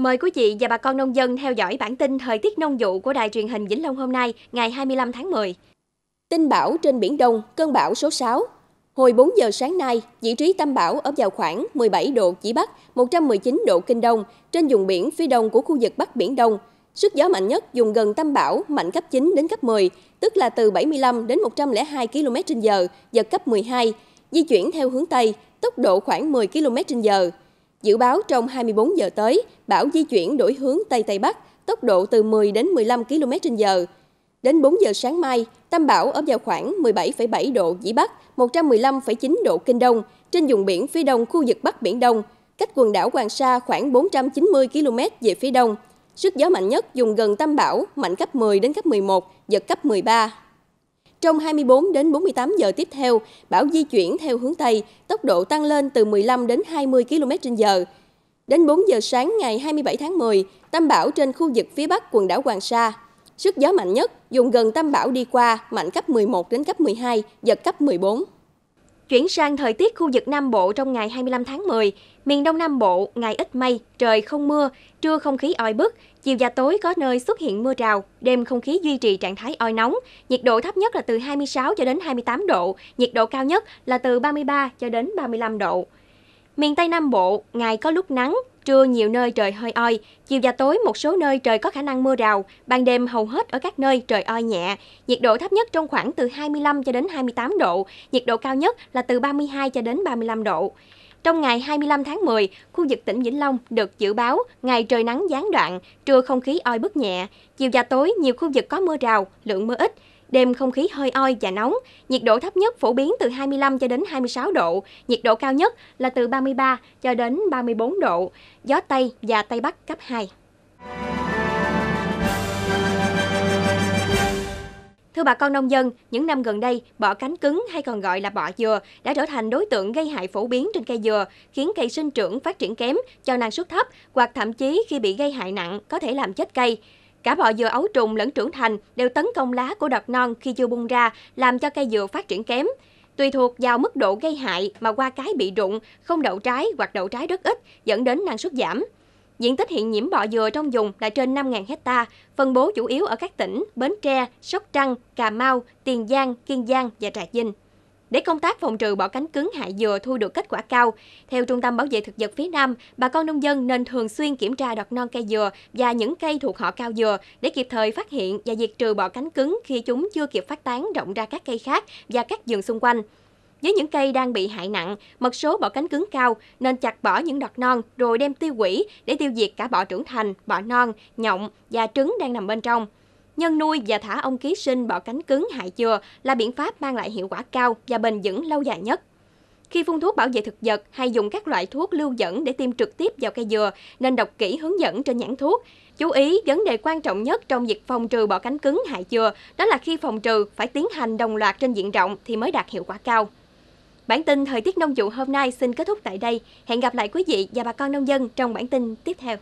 Mời quý vị và bà con nông dân theo dõi bản tin thời tiết nông vụ của Đài truyền hình Vĩnh Long hôm nay, ngày 25 tháng 10. Tin bão trên Biển Đông, cơn bão số 6. Hồi 4 giờ sáng nay, vị trí tâm bão ở vào khoảng 17 độ Chỉ Bắc, 119 độ Kinh Đông, trên vùng biển phía đông của khu vực Bắc Biển Đông. Sức gió mạnh nhất vùng gần tâm bão mạnh cấp 9 đến cấp 10, tức là từ 75 đến 102 km h giật cấp 12, di chuyển theo hướng Tây, tốc độ khoảng 10 km h Dự báo trong 24 giờ tới, bão di chuyển đổi hướng Tây Tây Bắc, tốc độ từ 10 đến 15 km h Đến 4 giờ sáng mai, tâm bão ở vào khoảng 17,7 độ Vĩ Bắc, 115,9 độ Kinh Đông, trên vùng biển phía đông khu vực Bắc Biển Đông, cách quần đảo Hoàng Sa khoảng 490 km về phía đông. Sức gió mạnh nhất vùng gần tâm bão mạnh cấp 10 đến cấp 11, giật cấp 13. Trong 24 đến 48 giờ tiếp theo, bão di chuyển theo hướng Tây, tốc độ tăng lên từ 15 đến 20 km h Đến 4 giờ sáng ngày 27 tháng 10, tâm bão trên khu vực phía bắc quần đảo Hoàng Sa. Sức gió mạnh nhất, dùng gần tâm bão đi qua, mạnh cấp 11 đến cấp 12, giật cấp 14. Chuyển sang thời tiết khu vực Nam Bộ trong ngày 25 tháng 10, miền Đông Nam Bộ ngày ít mây, trời không mưa, trưa không khí oi bức, chiều và tối có nơi xuất hiện mưa rào, đêm không khí duy trì trạng thái oi nóng, nhiệt độ thấp nhất là từ 26 cho đến 28 độ, nhiệt độ cao nhất là từ 33 cho đến 35 độ. Miền Tây Nam Bộ, ngày có lúc nắng, Trưa nhiều nơi trời hơi oi, chiều và tối một số nơi trời có khả năng mưa rào, ban đêm hầu hết ở các nơi trời oi nhẹ. Nhiệt độ thấp nhất trong khoảng từ 25 cho đến 28 độ, nhiệt độ cao nhất là từ 32 cho đến 35 độ. Trong ngày 25 tháng 10, khu vực tỉnh Vĩnh Long được dự báo ngày trời nắng gián đoạn, trưa không khí oi bức nhẹ, chiều và tối nhiều khu vực có mưa rào, lượng mưa ít. Đêm không khí hơi oi và nóng, nhiệt độ thấp nhất phổ biến từ 25 cho đến 26 độ, nhiệt độ cao nhất là từ 33 cho đến 34 độ, gió Tây và Tây Bắc cấp 2. Thưa bà con nông dân, những năm gần đây, bọ cánh cứng hay còn gọi là bọ dừa đã trở thành đối tượng gây hại phổ biến trên cây dừa, khiến cây sinh trưởng phát triển kém, cho năng suất thấp hoặc thậm chí khi bị gây hại nặng có thể làm chết cây. Cả bọ dừa ấu trùng lẫn trưởng thành đều tấn công lá của đọt non khi chưa bung ra, làm cho cây dừa phát triển kém. Tùy thuộc vào mức độ gây hại mà qua cái bị rụng, không đậu trái hoặc đậu trái rất ít, dẫn đến năng suất giảm. Diện tích hiện nhiễm bọ dừa trong vùng là trên 5.000 hecta, phân bố chủ yếu ở các tỉnh Bến Tre, Sóc Trăng, Cà Mau, Tiền Giang, Kiên Giang và Trà Vinh để công tác phòng trừ bỏ cánh cứng hại dừa thu được kết quả cao. Theo Trung tâm Bảo vệ Thực vật phía Nam, bà con nông dân nên thường xuyên kiểm tra đọt non cây dừa và những cây thuộc họ cao dừa để kịp thời phát hiện và diệt trừ bỏ cánh cứng khi chúng chưa kịp phát tán rộng ra các cây khác và các vườn xung quanh. Với những cây đang bị hại nặng, mật số bỏ cánh cứng cao nên chặt bỏ những đọt non rồi đem tiêu hủy để tiêu diệt cả bọ trưởng thành, bọ non, nhộng và trứng đang nằm bên trong. Nhân nuôi và thả ong ký sinh bỏ cánh cứng hại dừa là biện pháp mang lại hiệu quả cao và bền vững lâu dài nhất. Khi phun thuốc bảo vệ thực vật hay dùng các loại thuốc lưu dẫn để tiêm trực tiếp vào cây dừa, nên đọc kỹ hướng dẫn trên nhãn thuốc. Chú ý vấn đề quan trọng nhất trong việc phòng trừ bỏ cánh cứng hại dừa, đó là khi phòng trừ phải tiến hành đồng loạt trên diện rộng thì mới đạt hiệu quả cao. Bản tin thời tiết nông vụ hôm nay xin kết thúc tại đây. Hẹn gặp lại quý vị và bà con nông dân trong bản tin tiếp theo.